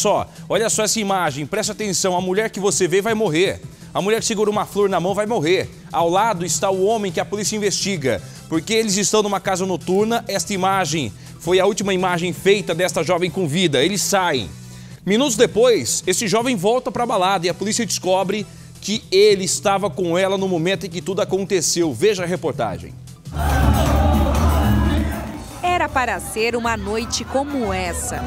só, olha só essa imagem, presta atenção, a mulher que você vê vai morrer. A mulher que segura uma flor na mão vai morrer. Ao lado está o homem que a polícia investiga, porque eles estão numa casa noturna. Esta imagem foi a última imagem feita desta jovem com vida. Eles saem. Minutos depois, esse jovem volta para a balada e a polícia descobre que ele estava com ela no momento em que tudo aconteceu. Veja a reportagem. Era para ser uma noite como essa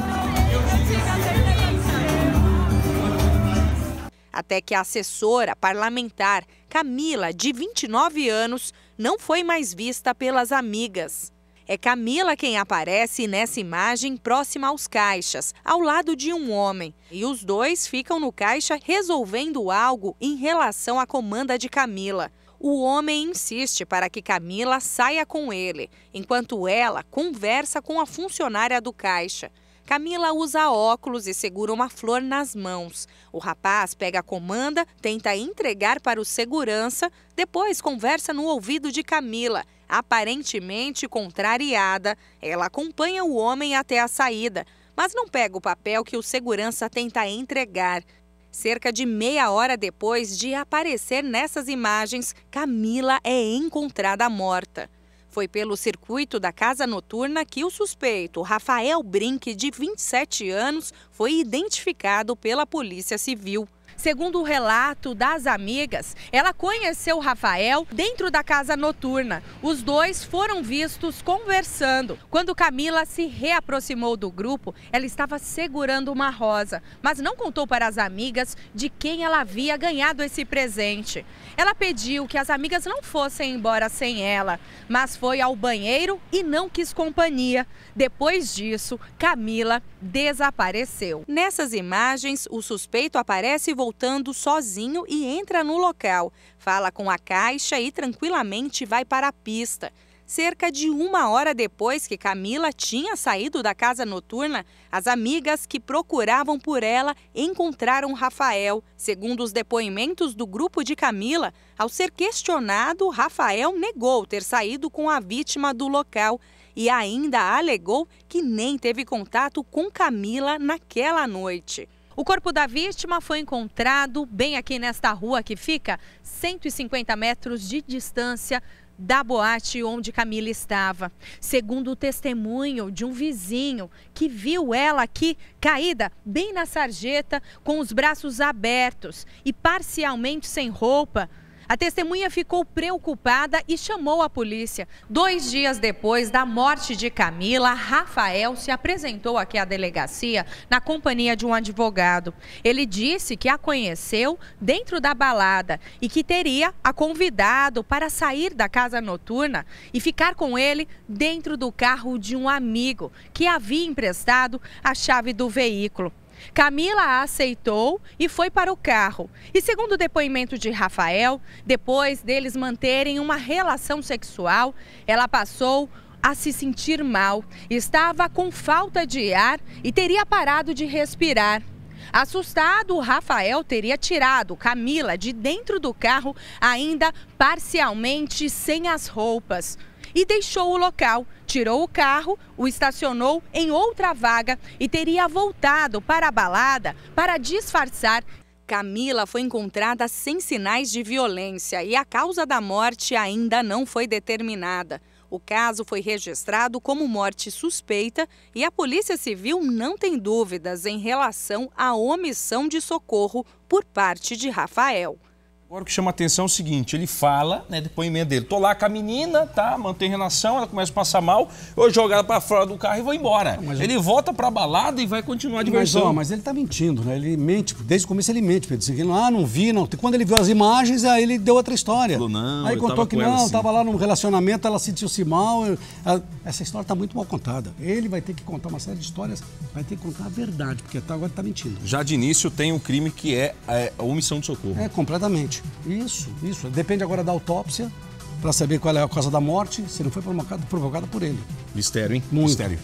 até que a assessora parlamentar Camila, de 29 anos, não foi mais vista pelas amigas. É Camila quem aparece nessa imagem próxima aos caixas, ao lado de um homem. E os dois ficam no caixa resolvendo algo em relação à comanda de Camila. O homem insiste para que Camila saia com ele, enquanto ela conversa com a funcionária do caixa. Camila usa óculos e segura uma flor nas mãos. O rapaz pega a comanda, tenta entregar para o segurança, depois conversa no ouvido de Camila. Aparentemente contrariada, ela acompanha o homem até a saída, mas não pega o papel que o segurança tenta entregar. Cerca de meia hora depois de aparecer nessas imagens, Camila é encontrada morta. Foi pelo circuito da casa noturna que o suspeito, Rafael Brinque, de 27 anos, foi identificado pela Polícia Civil. Segundo o relato das amigas, ela conheceu Rafael dentro da casa noturna. Os dois foram vistos conversando. Quando Camila se reaproximou do grupo, ela estava segurando uma rosa, mas não contou para as amigas de quem ela havia ganhado esse presente. Ela pediu que as amigas não fossem embora sem ela, mas foi ao banheiro e não quis companhia. Depois disso, Camila desapareceu. Nessas imagens, o suspeito aparece voltando voltando sozinho e entra no local. Fala com a caixa e tranquilamente vai para a pista. Cerca de uma hora depois que Camila tinha saído da casa noturna, as amigas que procuravam por ela encontraram Rafael. Segundo os depoimentos do grupo de Camila, ao ser questionado, Rafael negou ter saído com a vítima do local e ainda alegou que nem teve contato com Camila naquela noite. O corpo da vítima foi encontrado bem aqui nesta rua que fica 150 metros de distância da boate onde Camila estava. Segundo o testemunho de um vizinho que viu ela aqui caída bem na sarjeta, com os braços abertos e parcialmente sem roupa, a testemunha ficou preocupada e chamou a polícia. Dois dias depois da morte de Camila, Rafael se apresentou aqui à delegacia na companhia de um advogado. Ele disse que a conheceu dentro da balada e que teria a convidado para sair da casa noturna e ficar com ele dentro do carro de um amigo que havia emprestado a chave do veículo. Camila a aceitou e foi para o carro. E segundo o depoimento de Rafael, depois deles manterem uma relação sexual, ela passou a se sentir mal, estava com falta de ar e teria parado de respirar. Assustado, Rafael teria tirado Camila de dentro do carro, ainda parcialmente sem as roupas e deixou o local. Tirou o carro, o estacionou em outra vaga e teria voltado para a balada para disfarçar Camila foi encontrada sem sinais de violência e a causa da morte ainda não foi determinada. O caso foi registrado como morte suspeita e a Polícia Civil não tem dúvidas em relação à omissão de socorro por parte de Rafael. Agora o que chama a atenção é o seguinte, ele fala, né, depoimento dele, tô lá com a menina, tá, mantém relação, ela começa a passar mal, eu jogo ela pra fora do carro e vou embora. ele eu... volta pra balada e vai continuar a diversão. Mas, ó, mas ele tá mentindo, né, ele mente, desde o começo ele mente, Pedro, assim, ele, ah, não vi, não. Quando ele viu as imagens, aí ele deu outra história. Falou, não, aí contou que não, assim. tava lá num relacionamento, ela sentiu-se mal, ela... essa história tá muito mal contada. Ele vai ter que contar uma série de histórias, vai ter que contar a verdade, porque até agora tá mentindo. Já de início tem um crime que é, é omissão de socorro. É, completamente. Isso, isso. Depende agora da autópsia para saber qual é a causa da morte, se não foi provocada por ele. Mistério, hein? Muito. Mistério.